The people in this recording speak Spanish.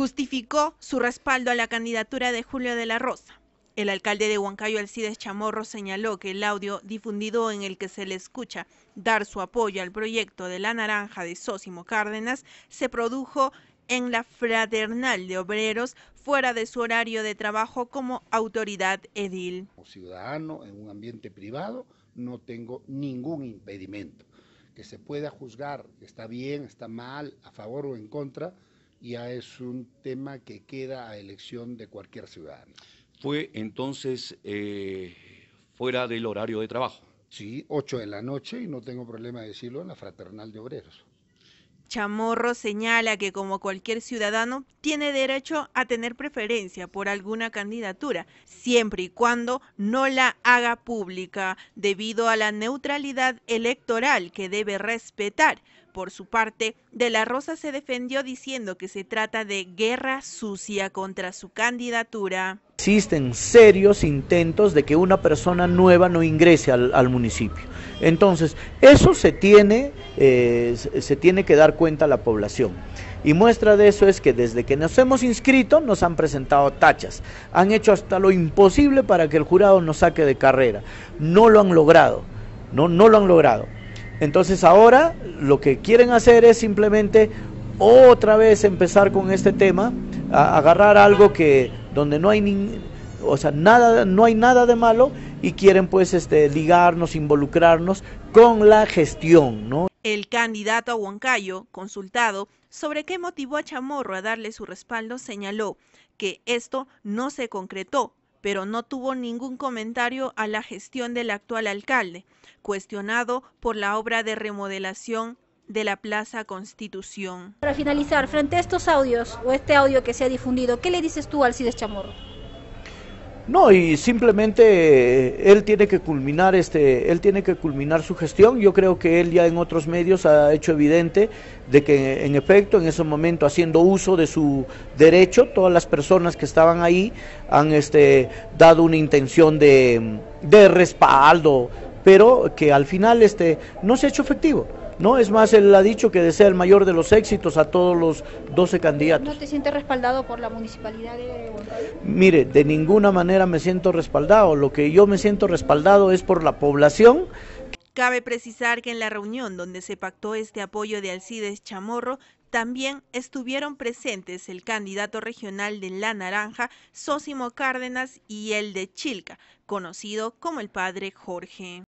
justificó su respaldo a la candidatura de Julio de la Rosa. El alcalde de Huancayo, Alcides Chamorro, señaló que el audio difundido en el que se le escucha dar su apoyo al proyecto de la naranja de Sósimo Cárdenas se produjo en la fraternal de obreros fuera de su horario de trabajo como autoridad edil. Como ciudadano en un ambiente privado no tengo ningún impedimento. Que se pueda juzgar, está bien, está mal, a favor o en contra, ya es un tema que queda a elección de cualquier ciudadano. Fue entonces eh, fuera del horario de trabajo. Sí, 8 de la noche y no tengo problema de decirlo en la Fraternal de Obreros. Chamorro señala que como cualquier ciudadano tiene derecho a tener preferencia por alguna candidatura, siempre y cuando no la haga pública, debido a la neutralidad electoral que debe respetar. Por su parte, De la Rosa se defendió diciendo que se trata de guerra sucia contra su candidatura existen serios intentos de que una persona nueva no ingrese al, municipio. Entonces, eso se tiene, eh, se tiene que dar cuenta la población. Y muestra de eso es que desde que nos hemos inscrito nos han presentado tachas. Han hecho hasta lo imposible para que el jurado nos saque de carrera. No lo han logrado. No, no lo han logrado. Entonces ahora lo que quieren hacer es simplemente otra vez empezar con este tema, agarrar algo que donde no hay ni, o sea, nada, no hay nada de malo y quieren pues este, ligarnos, involucrarnos con la gestión, ¿no? El candidato a Huancayo, consultado sobre qué motivó a Chamorro a darle su respaldo, señaló que esto no se concretó, pero no tuvo ningún comentario a la gestión del actual alcalde, cuestionado por la obra de remodelación de la Plaza Constitución. Para finalizar, frente a estos audios o este audio que se ha difundido, ¿qué le dices tú al Cides Chamorro? No, y simplemente eh, él tiene que culminar este, él tiene que culminar su gestión. Yo creo que él ya en otros medios ha hecho evidente de que en efecto en ese momento haciendo uso de su derecho, todas las personas que estaban ahí han este dado una intención de, de respaldo, pero que al final este no se ha hecho efectivo. No, es más, él ha dicho que desea el mayor de los éxitos a todos los 12 candidatos. ¿No te sientes respaldado por la municipalidad de Mire, de ninguna manera me siento respaldado. Lo que yo me siento respaldado es por la población. Cabe precisar que en la reunión donde se pactó este apoyo de Alcides Chamorro, también estuvieron presentes el candidato regional de La Naranja, Sósimo Cárdenas, y el de Chilca, conocido como el padre Jorge.